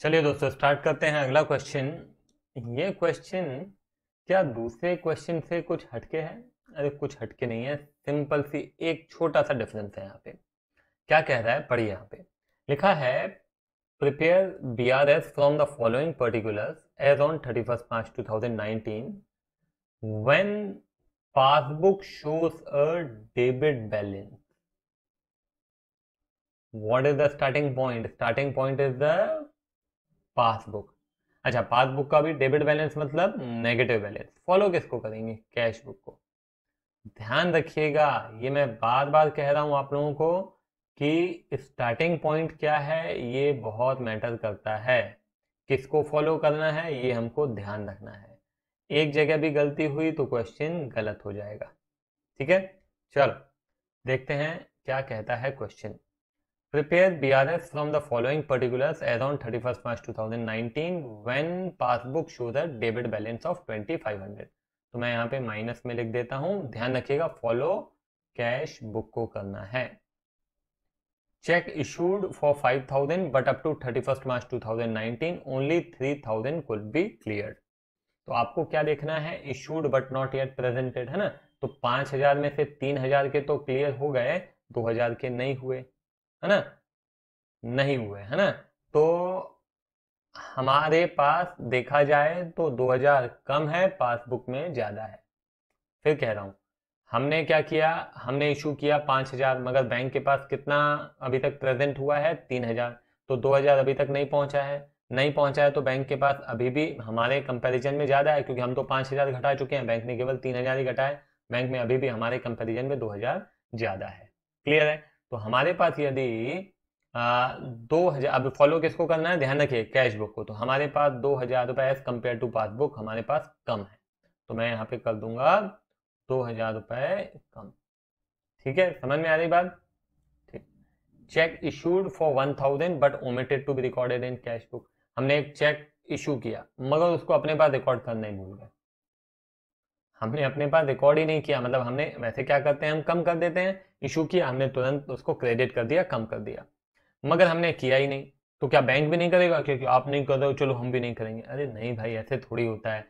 चलिए दोस्तों स्टार्ट करते हैं अगला क्वेश्चन ये क्वेश्चन क्या दूसरे क्वेश्चन से कुछ हटके है अरे कुछ हटके नहीं है सिंपल सी एक छोटा सा डिफरेंस है यहाँ पे क्या कह रहा है पढ़िए यहाँ पे लिखा है prepare B R S from the following particulars as on thirty first March two thousand nineteen when passbook shows a debit balance what is the starting point starting point is the passbook अच्छा passbook का भी debit balance मतलब negative balance follow किसको करेंगे cash book को ध्यान रखिएगा ये मैं बार बार कह रहा हूँ आप लोगों को कि स्टार्टिंग पॉइंट क्या है ये बहुत मैटर करता है किसको फॉलो करना है ये हमको ध्यान रखना है एक जगह भी गलती हुई तो क्वेश्चन गलत हो जाएगा ठीक है चलो देखते हैं क्या कहता है question Prepare BRS from the following particulars as on 31st March 2019 when passbook shows a debit balance of 2500. तो मैं यहाँ पे माइनस में लिख देता हूँ ध्यान रखिएगा फॉलो कैश बुक को करना है check issued for 5000 but up to 31st March 2019 only 3000 could be cleared तो आपको क्या देखना है issued but not yet presented है ना तो 5000 में से 3000 के तो क्लियर हो गए 2000 के नहीं हुए है ना नहीं हुए है ना तो हमारे पास देखा जाए तो 2000 कम है पासबुक में ज़्यादा है फिर कह रहा हूं हमने क्या किया हमने इशू किया 5000 मगर बैंक के पास कितना अभी तक प्रेजेंट हुआ है 3000 तो 2000 अभी तक नहीं पहुंचा है नहीं पहुंचा है तो बैंक के पास अभी भी हमारे कंपैरिजन में ज़्यादा है क्योंकि हम तो पांच घटा चुके हैं बैंक ने केवल तीन ही घटा है बैंक में अभी भी हमारे कंपेरिजन में दो ज़्यादा है क्लियर है तो हमारे पास यदि दो हजार अब फॉलो किसको करना है ध्यान रखिए कैश बुक को तो हमारे पास दो हजार रुपए एज कम्पेयर टू पासबुक हमारे पास कम है तो मैं यहाँ पे कर दूंगा दो हजार रुपए कम ठीक है समझ में आ रही बात ठीक cheque issued for one thousand but omitted to be recorded in cash book हमने एक चेक इशू किया मगर उसको अपने पास रिकॉर्ड करना ही भूल गए हमने अपने पास रिकॉर्ड ही नहीं किया मतलब हमने वैसे क्या करते हैं हम कम कर देते हैं इशू किया हमने तुरंत उसको क्रेडिट कर दिया कम कर दिया मगर हमने किया ही नहीं तो क्या बैंक भी नहीं करेगा क्योंकि आप नहीं कर रहे हो चलो हम भी नहीं करेंगे अरे नहीं भाई ऐसे थोड़ी होता है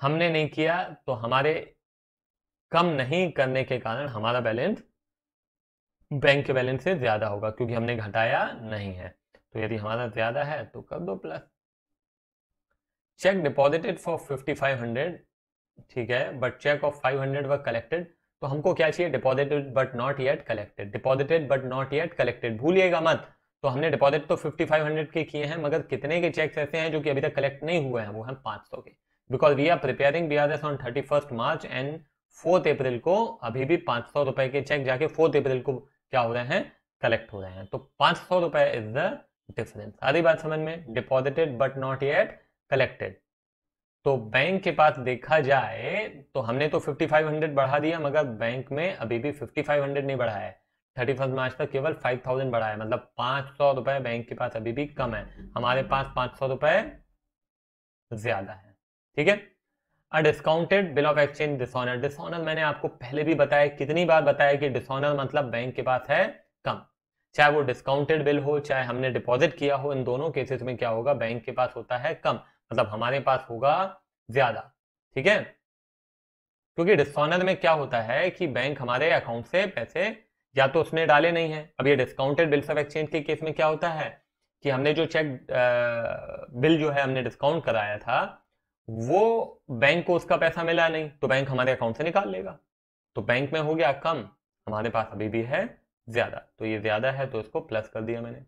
हमने नहीं किया तो हमारे कम नहीं करने के कारण हमारा बैलेंस बैंक के बैलेंस से ज़्यादा होगा क्योंकि हमने घटाया नहीं है तो यदि हमारा ज़्यादा है तो कर दो plus cheque deposited for fifty five hundred ठीक है but cheque of five hundred व कलेक्टेड तो हमको क्या चाहिए deposited but not yet collected deposited but not yet collected भूलिएगा मत तो हमने डिपॉजिट तो फिफ्टी फाइव हंड्रेड के किए हैं मगर कितने के चेक ऐसे हैं जो कि अभी तक कलेक्ट नहीं हुए हैं वो हैं पाँच सौ के because we are preparing B R S on thirty first March and fourth April को अभी भी पाँच सौ रुपए के चेक जाके फोर्थ अप्रैल को क्या हो रहे हैं कलेक्ट हो रहे हैं तो पाँच सौ रुपए इज द डिफरेंस सारी बात समझ में deposited but not yet collected तो बैंक के पास देखा जाए तो हमने तो 5500 बढ़ा दिया मगर बैंक में अभी भी 5500 नहीं बढ़ा है थर्टी फर्स्ट मार्च तक केवल 5000 बढ़ा है मतलब पांच सौ बैंक के पास अभी भी कम है हमारे पास पांच सौ ज़्यादा है ठीक है discounted bill of exchange dishonour dishonour मैंने आपको पहले भी बताया कितनी बार बताया कि डिसऑनर मतलब बैंक के पास है कम चाहे वो डिस्काउंटेड बिल हो चाहे हमने डिपॉजिट किया हो इन दोनों केसेस में क्या होगा बैंक के पास होता है कम मतलब हमारे पास होगा ज्यादा ठीक है क्योंकि डिस्काउंटर में क्या होता है कि बैंक हमारे अकाउंट से पैसे या तो उसने डाले नहीं है अब ये डिस्काउंटेड बिल्स ऑफ एक्सचेंज के केस में क्या होता है कि हमने जो चेक बिल जो है हमने डिस्काउंट कराया था वो बैंक को उसका पैसा मिला नहीं तो बैंक हमारे अकाउंट से निकाल लेगा तो बैंक में हो गया कम हमारे पास अभी भी है ज्यादा तो ये ज्यादा है तो इसको प्लस कर दिया मैंने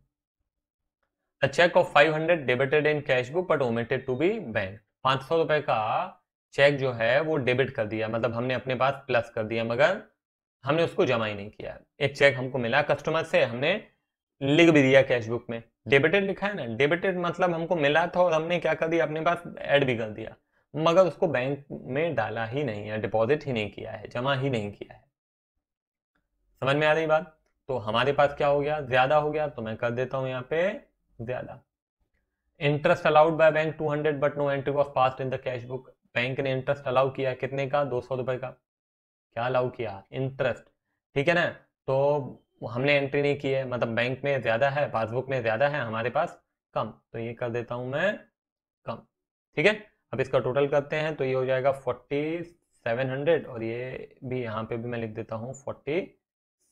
cheque of five 500 debited in cash book but omitted to be bank पाँच सौ रुपए का चेक जो है वो डेबिट कर दिया मतलब हमने अपने पास प्लस कर दिया मगर हमने उसको जमा ही नहीं किया एक चेक हमको मिला कस्टमर से हमने लिख भी दिया कैश बुक में डेबिटेड लिखा है ना डेबिटेड मतलब हमको मिला था और हमने क्या कर दिया अपने पास ऐड भी कर दिया मगर उसको बैंक में डाला ही नहीं है डिपॉजिट ही नहीं किया है जमा ही नहीं किया है समझ में आ रही बात तो हमारे पास क्या हो गया ज्यादा हो गया तो मैं कर देता हूँ यहाँ पे ज्यादा interest allowed by bank 200 but no entry was pass in the cash book bank ने इंटरेस्ट अलाउ किया कितने का दो सौ रुपए का क्या अलाउ किया इंटरेस्ट ठीक है ना तो हमने एंट्री नहीं की है मतलब बैंक में ज्यादा है पासबुक में ज्यादा है हमारे पास कम तो ये कर देता हूं मैं कम ठीक है अब इसका टोटल करते हैं तो ये हो जाएगा फोर्टी सेवन हंड्रेड और ये भी यहाँ पे भी मैं लिख देता हूँ फोर्टी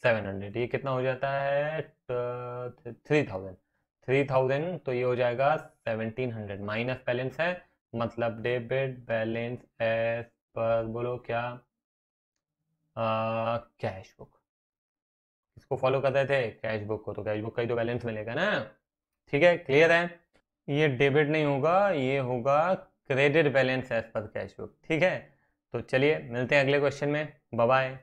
सेवन हंड्रेड ये कितना हो जाता है थ्री थाउजेंड थ्री थाउजेंड तो ये हो जाएगा सेवनटीन हंड्रेड माइनस बैलेंस है मतलब डेबिट बैलेंस एस पर बोलो क्या कैश बुक इसको फॉलो करते थे कैश बुक को तो कैश बुक का ही तो बैलेंस मिलेगा ना ठीक है क्लियर है ये डेबिट नहीं होगा ये होगा credit balance as per cash book ठीक है तो चलिए मिलते हैं अगले क्वेश्चन में बाय